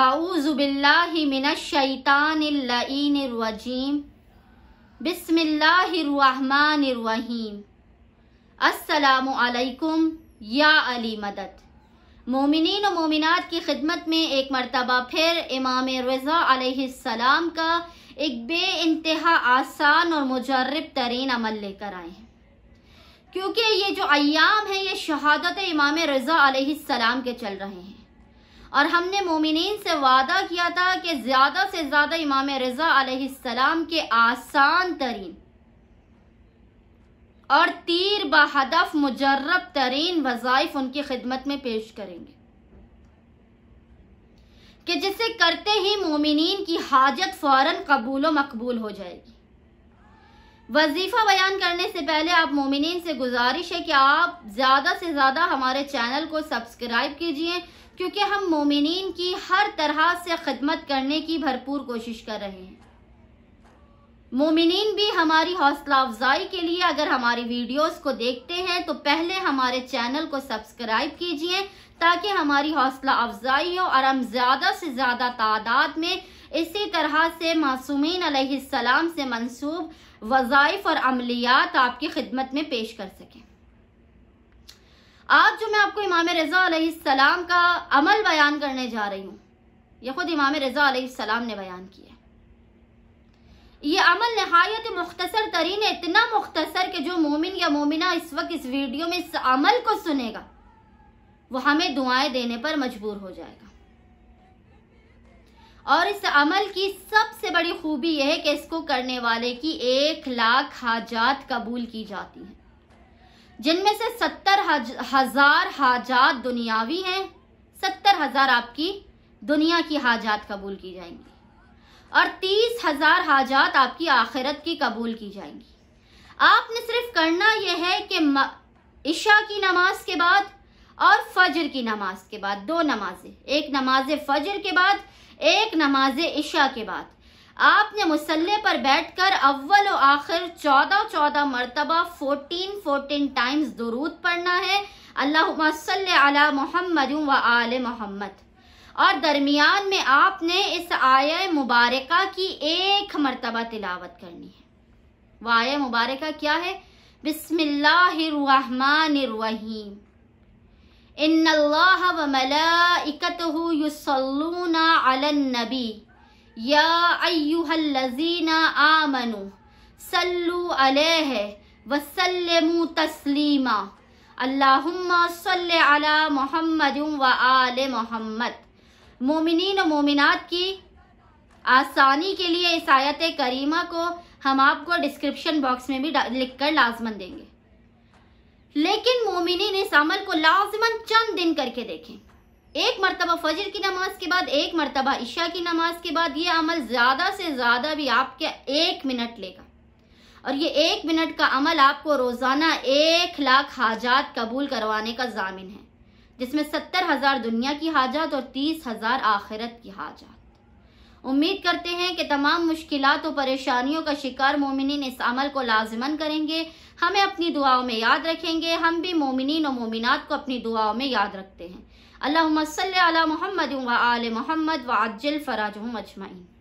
आऊज़बिल्लाशैतानरजीम बिसमीम असलकुम या अली मदद मोमिन व मोमिनत की खिदमत में एक मरतबा फिर इमाम रज़ा का एक बे इंतहा आसान और मुजरब तरीन अमल लेकर आए हैं क्योंकि ये जो अयाम है ये शहादत इमाम रज़ा सलाम के चल रहे हैं और हमने मोमिन से वादा किया था कि ज़्यादा से ज़्यादा इमाम रज़ा अलैहिस्सलाम के आसान तरीन और तीर बदफ़ मुजरब तरीन वज़ाइफ उनकी खिदमत में पेश करेंगे कि जिसे करते ही मोमिन की हाजत फ़ौर कबूल मकबूल हो जाएगी वजीफा बयान करने से पहले आप मोमिन से गुजारिश है कि आप ज़्यादा से ज़्यादा हमारे चैनल को सब्सक्राइब कीजिए क्योंकि हम मोमिन की हर तरह से खिदमत करने की भरपूर कोशिश कर रहे हैं मोमिन भी हमारी हौसला अफजाई के लिए अगर हमारी वीडियोस को देखते हैं तो पहले हमारे चैनल को सब्सक्राइब कीजिए ताकि हमारी हौसला अफजाई हो और हम ज़्यादा से ज़्यादा तादाद में इसी तरह से मासूमिन सलाम से मंसूब वज़ाइफ और अमलियात आपकी खिदमत में पेश कर सकें आज जो मैं आपको इमाम रज़ा सलाम का अमल बयान करने जा रही हूँ यह ख़ुद इमाम रज़ा सलाम ने बयान किया ये अमल नहायत मुख्तसर तरीन है इतना मुख्तसर कि जो मोमिन या मोमिना इस वक्त इस वीडियो में इस अमल को सुनेगा वो हमें दुआएं देने पर मजबूर हो जाएगा और इस अमल की सबसे बड़ी खूबी यह है कि इसको करने वाले की एक लाख हाजात कबूल की जाती हैं जिनमें से सत्तर हजार हाजात दुनियावी हैं सत्तर हजार आपकी दुनिया की हाजात कबूल की जाएंगी और तीस हजार हाजात आपकी आखिरत की कबूल की जाएंगी आपने सिर्फ करना यह है कि इशा की नमाज के बाद और फजर की नमाज के बाद दो नमाजें एक नमाज फजर के बाद एक नमाज इशा के बाद आपने मुसल्ले पर बैठकर अव्वल और आखिर चौदह चौदह मरतबा फोर्टीन फोर्टीन टाइम्स दरूद पढ़ना है अल्लाह सल अला मोहम्मद व आल मोहम्मद और दरमियान में आपने इस आय मुबारक की एक मरतबा तिलावत करनी है वह आय मुबारक क्या है बिस्मिल्लाहिर्रहमानिर्रहीम इन अल्लाह नबी या आमनु सल्लु अलैहि व मोहम्मद मोमिन मोमिनात की आसानी के लिए इस आयत करीमा को हम आपको डिस्क्रिप्शन बॉक्स में भी लिख कर लाजमन देंगे लेकिन मोमिन इस अमल को लाजमन चंद दिन करके देखें एक मरतबा फजर की नमाज के बाद एक मरतबा ईशा की नमाज के बाद ये अमल ज़्यादा से ज़्यादा भी आपके एक मिनट लेगा और ये एक मिनट का अमल आपको रोज़ाना एक लाख हाजात कबूल करवाने का जामिन है जिसमें सत्तर हजार दुनिया की हाजात और तीस हजार आखिरत की हाजत उम्मीद करते हैं कि तमाम मुश्किल और परेशानियों का शिकार मोमिन इस अमल को लाजमन करेंगे हमें अपनी दुआओं में याद रखेंगे हम भी मोमिन और मोमिनत को अपनी दुआओं में याद रखते हैं अल्लाह मसल मोहम्मद व आल मोहम्मद व अज्जल फ़राज अजमाइन